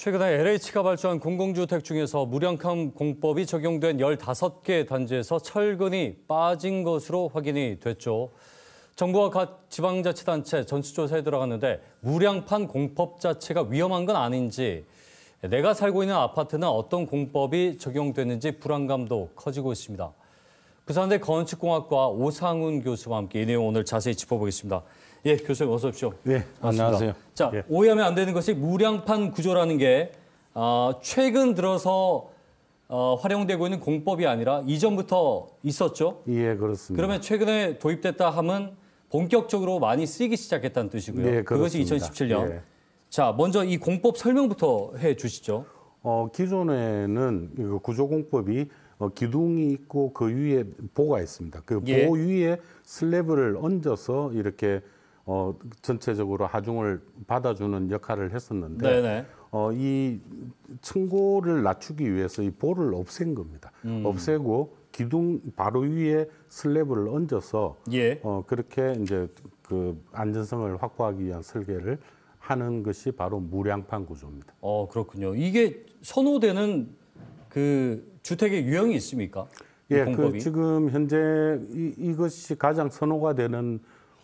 최근에 LH가 발주한 공공주택 중에서 무량캄 공법이 적용된 15개 단지에서 철근이 빠진 것으로 확인이 됐죠. 정부와 각 지방자치단체 전수조사에 들어갔는데 무량판 공법 자체가 위험한 건 아닌지 내가 살고 있는 아파트는 어떤 공법이 적용됐는지 불안감도 커지고 있습니다. 부산대 그 건축공학과 오상훈 교수와 함께 이 내용 오늘 자세히 짚어보겠습니다. 예, 교수님 어서 오십시오. 예, 반습니다 안녕하세요. 자, 예. 오해하면 안 되는 것이 무량판 구조라는 게 어, 최근 들어서 어, 활용되고 있는 공법이 아니라 이전부터 있었죠? 예, 그렇습니다. 그러면 최근에 도입됐다 함은 본격적으로 많이 쓰이기 시작했다는 뜻이고요. 예, 그것이 2017년. 예. 자, 먼저 이 공법 설명부터 해 주시죠. 어, 기존에는 구조공법이 어, 기둥이 있고 그 위에 보가 있습니다. 그보 예. 위에 슬래브를 얹어서 이렇게 어, 전체적으로 하중을 받아주는 역할을 했었는데 네네. 어, 이 층고를 낮추기 위해서 이 볼을 없앤 겁니다. 음. 없애고 기둥 바로 위에 슬래브를 얹어서 예. 어, 그렇게 이제 그 안전성을 확보하기 위한 설계를 하는 것이 바로 무량판 구조입니다. 어 그렇군요. 이게 선호되는 그 주택의 유형이 있습니까? 예, 그 지금 현재 이, 이것이 가장 선호가 되는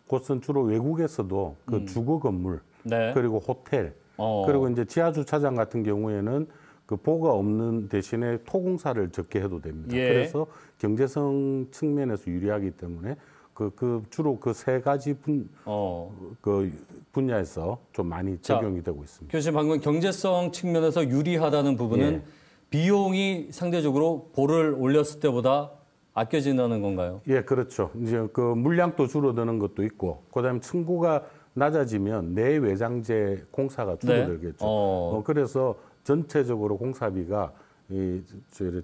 곳은 주로 외국에서도 그 음. 주거 건물 네. 그리고 호텔 어. 그리고 이제 지하 주차장 같은 경우에는 그 보가 없는 대신에 토공사를 적게 해도 됩니다. 예. 그래서 경제성 측면에서 유리하기 때문에 그, 그 주로 그 세 가지 분, 어. 그 분야에서 좀 많이 적용이 자, 되고 있습니다. 교수님 방금 경제성 측면에서 유리하다는 부분은 예. 비용이 상대적으로 보를 올렸을 때보다 아껴진다는 건가요? 예, 그렇죠. 이제 그 물량도 줄어드는 것도 있고, 그다음에 층고가 낮아지면 내외장재 공사가 네. 줄어들겠죠. 네. 어. 어, 그래서 전체적으로 공사비가 이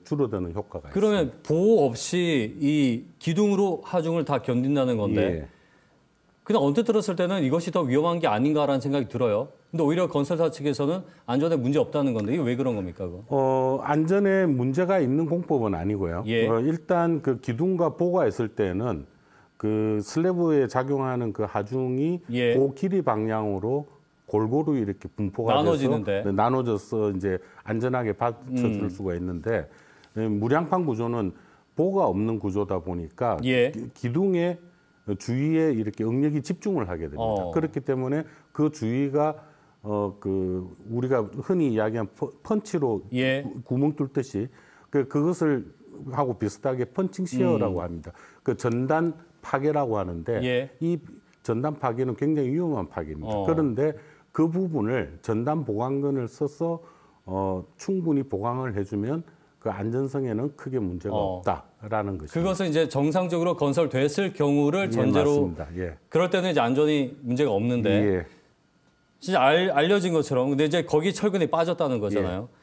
줄어드는 효과가 그러면 있습니다. 보호 없이 이 기둥으로 하중을 다 견딘다는 건데 예. 그냥 언뜻 들었을 때는 이것이 더 위험한 게 아닌가라는 생각이 들어요. 근데 오히려 건설사 측에서는 안전에 문제 없다는 건데 이게 왜 그런 겁니까? 그거? 어, 안전에 문제가 있는 공법은 아니고요. 예. 어, 일단 그 기둥과 보가 있을 때는 그 슬래브에 작용하는 그 하중이 예. 그 길이 방향으로 골고루 이렇게 분포가 나눠지는데. 돼서 네, 나눠져서 이제 안전하게 받쳐줄 음. 수가 있는데 예, 무량판 구조는 보가 없는 구조다 보니까 예. 기둥에 그 주위에 이렇게 응력이 집중을 하게 됩니다. 어. 그렇기 때문에 그 주위가 어 그 우리가 흔히 이야기한 펀치로 예. 구멍 뚫 듯이 그 그것을 하고 비슷하게 펀칭 시어라고 음. 합니다. 그 전단 파괴라고 하는데 예. 이 전단 파괴는 굉장히 위험한 파괴입니다. 어. 그런데 그 부분을 전단 보강근을 써서 어 충분히 보강을 해주면 그 안전성에는 크게 문제가 어. 없다라는 것이죠. 그것은 이제 정상적으로 건설됐을 경우를 예, 전제로 예, 예. 그럴 때는 이제 안전이 문제가 없는데 예. 진짜 알, 알려진 것처럼 근데 이제 거기 철근이 빠졌다는 거잖아요. 예.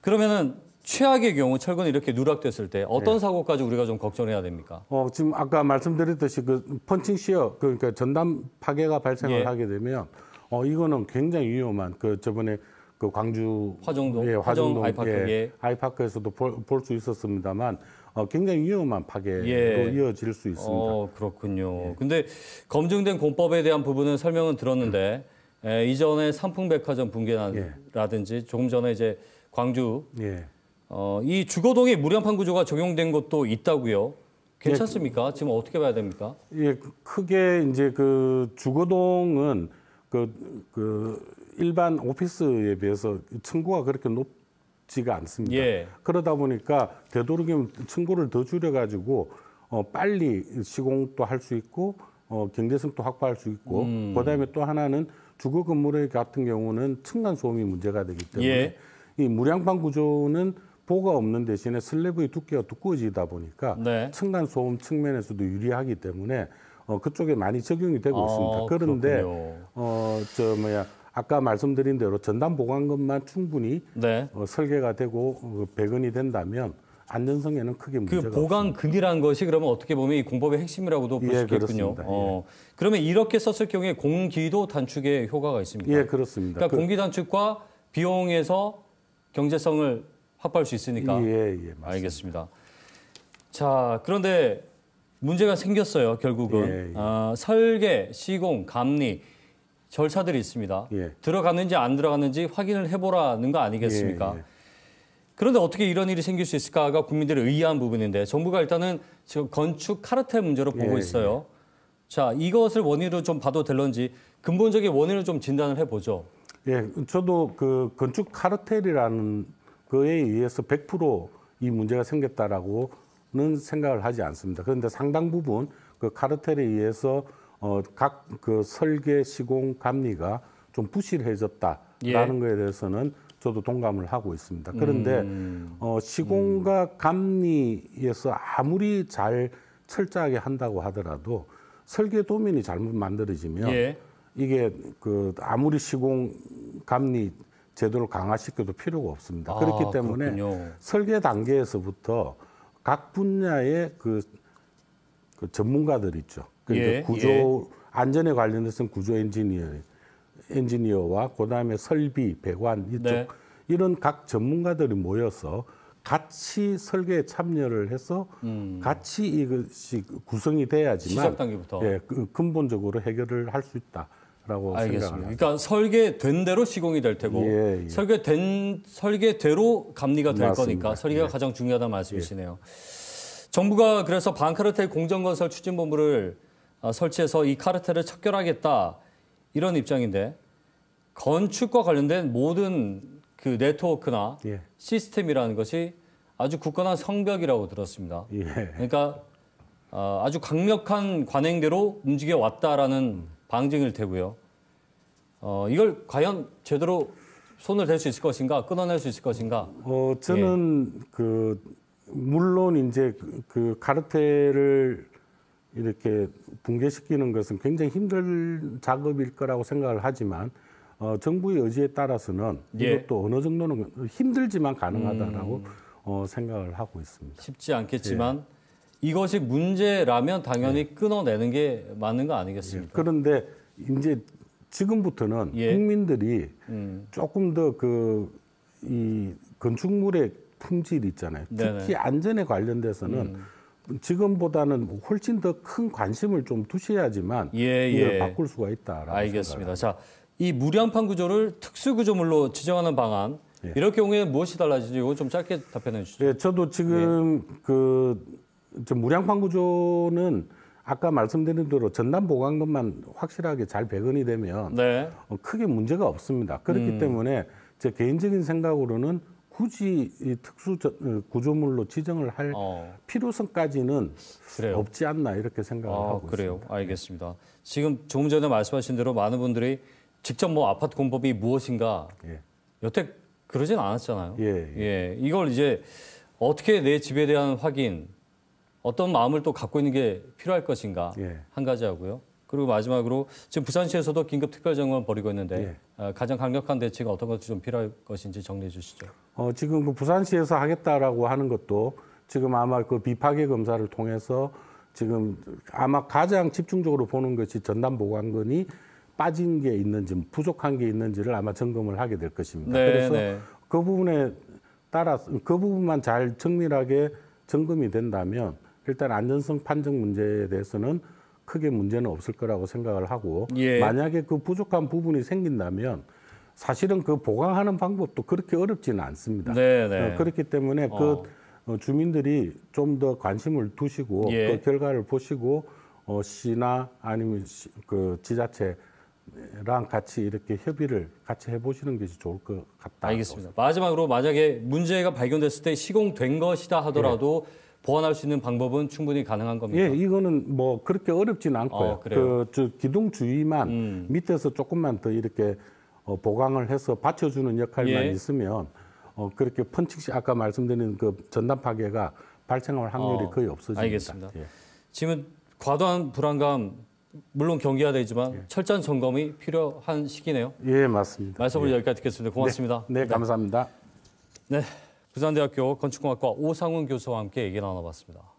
그러면은 최악의 경우 철근이 이렇게 누락됐을 때 어떤 예. 사고까지 우리가 좀 걱정해야 됩니까? 어, 지금 아까 말씀드렸듯이 그 펀칭 시어 그러니까 전담 파괴가 발생을 하게 되면 어 이거는 굉장히 위험한 그 저번에 그 광주 화정동, 예, 화정 아이파크 예, 예. 아이파크에서도 볼 수 있었습니다만 어, 굉장히 위험한 파괴로 예. 이어질 수 있습니다. 어, 그렇군요. 예. 근데 검증된 공법에 대한 부분은 설명은 들었는데 음. 예, 이전에 삼풍백화점 붕괴라든지 예. 조금 전에 이제 광주 예. 어, 이 주거동의 무량판 구조가 적용된 것도 있다고요. 예, 괜찮습니까? 예. 지금 어떻게 봐야 됩니까? 예, 크게 이제 그 주거동은 그, 그 일반 오피스에 비해서 층고가 그렇게 높지가 않습니다. 예. 그러다 보니까 되도록이면 층고를 더 줄여가지고 어, 빨리 시공도 할 수 있고 어, 경제성도 확보할 수 있고 음. 그다음에 또 하나는 주거 건물 같은 경우는 층간 소음이 문제가 되기 때문에 예. 이 무량판 구조는 보가 없는 대신에 슬래브의 두께가 두꺼워지다 보니까 네. 층간 소음 측면에서도 유리하기 때문에 어, 그쪽에 많이 적용이 되고 아, 있습니다. 그런데 그렇군요. 어, 저 뭐야 아까 말씀드린 대로 전담 보관금만 충분히 네. 어, 설계가 되고 어, 배근이 된다면 안전성에는 크게 그 문제가 그 보강금이라는 것이 그러면 어떻게 보면 이 공법의 핵심이라고도 볼수 예, 있겠군요. 예. 어, 예. 그러면 이렇게 썼을 경우에 공기도 단축에 효과가 있습니다. 예, 그렇습니다. 그러니까 그... 공기 단축과 비용에서 경제성을 확보할 수 있으니까. 예, 예, 맞습니다. 알겠습니다. 자, 그런데 문제가 생겼어요. 결국은 예, 예. 아, 설계, 시공, 감리 절차들이 있습니다. 예. 들어갔는지 안 들어갔는지 확인을 해보라는 거 아니겠습니까? 예, 예. 그런데 어떻게 이런 일이 생길 수 있을까가 국민들의 의아한 부분인데 정부가 일단은 지금 건축 카르텔 문제로 보고 예, 있어요. 예. 자, 이것을 원인으로 좀 봐도 될런지 근본적인 원인을 좀 진단을 해보죠. 예, 저도 그 건축 카르텔이라는 거에 의해서 100%이 문제가 생겼다라고는 생각을 하지 않습니다. 그런데 상당 부분 그 카르텔에 의해서 어, 각 그 설계 시공 감리가 좀 부실해졌다라는 예. 거에 대해서는 저도 동감을 하고 있습니다. 그런데 음. 어, 시공과 음. 감리에서 아무리 잘 철저하게 한다고 하더라도 설계 도면이 잘못 만들어지면 예. 이게 그 아무리 시공 감리 제도를 강화시켜도 필요가 없습니다. 아, 그렇기 때문에 그렇군요. 설계 단계에서부터 각 분야의 그, 그 전문가들 있죠. 그러니까 예, 구조 예. 안전에 관련해서는 구조 엔지니어 엔지니어와 그다음에 설비, 배관 이쪽 네. 이런 각 전문가들이 모여서 같이 설계에 참여를 해서 음. 같이 이것이 구성이 돼야지만 시작 단계부터 예, 그 근본적으로 해결을 할 수 있다라고 알겠습니다. 생각합니다. 그러니까 설계된 대로 시공이 될 테고 예, 예. 설계된 설계대로 감리가 될 맞습니다. 거니까 설계가 예. 가장 중요하다는 말씀이시네요. 예. 정부가 그래서 방카르텔 공정건설 추진본부를 어, 설치해서 이 카르텔을 척결하겠다 이런 입장인데 건축과 관련된 모든 그 네트워크나 예. 시스템이라는 것이 아주 굳건한 성벽이라고 들었습니다. 예. 그러니까 어, 아주 강력한 관행대로 움직여 왔다라는 음. 방증일 테고요. 어, 이걸 과연 제대로 손을 댈 수 있을 것인가, 끊어낼 수 있을 것인가? 어, 저는 예. 그 물론 이제 그, 그 카르텔을 이렇게 붕괴시키는 것은 굉장히 힘들 작업일 거라고 생각을 하지만 어, 정부의 의지에 따라서는 예. 이것도 어느 정도는 힘들지만 가능하다라고 음. 어, 생각을 하고 있습니다. 쉽지 않겠지만 예. 이것이 문제라면 당연히 예. 끊어내는 게 맞는 거 아니겠습니까? 예. 그런데 이제 지금부터는 예. 국민들이 음. 조금 더 그 이 건축물의 품질 있잖아요. 특히 네네. 안전에 관련돼서는 음. 지금보다는 훨씬 더 큰 관심을 좀 두셔야지만 예, 예. 이걸 바꿀 수가 있다. 알겠습니다. 자, 이 무량판 구조를 특수구조물로 지정하는 방안 예. 이럴 경우에 무엇이 달라지죠? 이거 좀 짧게 답변해 주시죠. 예, 저도 지금 예. 그 무량판 구조는 아까 말씀드린 대로 전담 보강금만 확실하게 잘배근이 되면 네. 어, 크게 문제가 없습니다. 그렇기 음. 때문에 제 개인적인 생각으로는 굳이 이 특수 저, 어, 구조물로 지정을 할 어. 필요성까지는 그래요. 없지 않나 이렇게 생각을 아, 하고 그래요. 있습니다. 네. 알겠습니다. 지금 조금 전에 말씀하신 대로 많은 분들이 직접 뭐 아파트 공법이 무엇인가 예. 여태 그러진 않았잖아요. 예, 예. 예, 이걸 이제 어떻게 내 집에 대한 확인, 어떤 마음을 또 갖고 있는 게 필요할 것인가 예. 한 가지 하고요. 그리고 마지막으로 지금 부산시에서도 긴급 특별점검을 벌이고 있는데 예. 아, 가장 강력한 대책은 어떤 것이 좀 필요할 것인지 정리해 주시죠. 어, 지금 그 부산시에서 하겠다라고 하는 것도 지금 아마 그 비파괴 검사를 통해서 지금 아마 가장 집중적으로 보는 것이 전담 보관건이 빠진 게 있는지 부족한 게 있는지를 아마 점검을 하게 될 것입니다. 네, 그래서 네. 그 부분에 따라 서그 부분만 잘 정밀하게 점검이 된다면 일단 안전성 판정 문제에 대해서는 크게 문제는 없을 거라고 생각을 하고 예. 만약에 그 부족한 부분이 생긴다면 사실은 그 보강하는 방법도 그렇게 어렵지는 않습니다. 네네. 네. 어, 그렇기 때문에 그, 어. 그 주민들이 좀 더 관심을 두시고 예. 그 결과를 보시고 어, 시나 아니면 시, 그 지자체 랑 같이 이렇게 협의를 같이 해보시는 것이 좋을 것 같다. 알겠습니다. 마지막으로 만약에 문제가 발견됐을 때 시공된 것이다 하더라도 예. 보완할 수 있는 방법은 충분히 가능한 겁니다. 예, 이거는 뭐 그렇게 어렵진 않고요. 어, 그 기둥 주위만 음. 밑에서 조금만 더 이렇게 어, 보강을 해서 받쳐주는 역할만 예. 있으면 어, 그렇게 펀칭시 아까 말씀드린 그 전단 파괴가 발생할 확률이 어, 거의 없어집니다. 알겠습니다. 예. 지금 과도한 불안감 물론 경계해야 되지만 예. 철저한 점검이 필요한 시기네요. 예, 맞습니다. 말씀을 예. 여기까지 듣겠습니다. 고맙습니다. 네, 네 감사합니다. 네. 부산대학교 건축공학과 오상훈 교수와 함께 얘기 나눠봤습니다.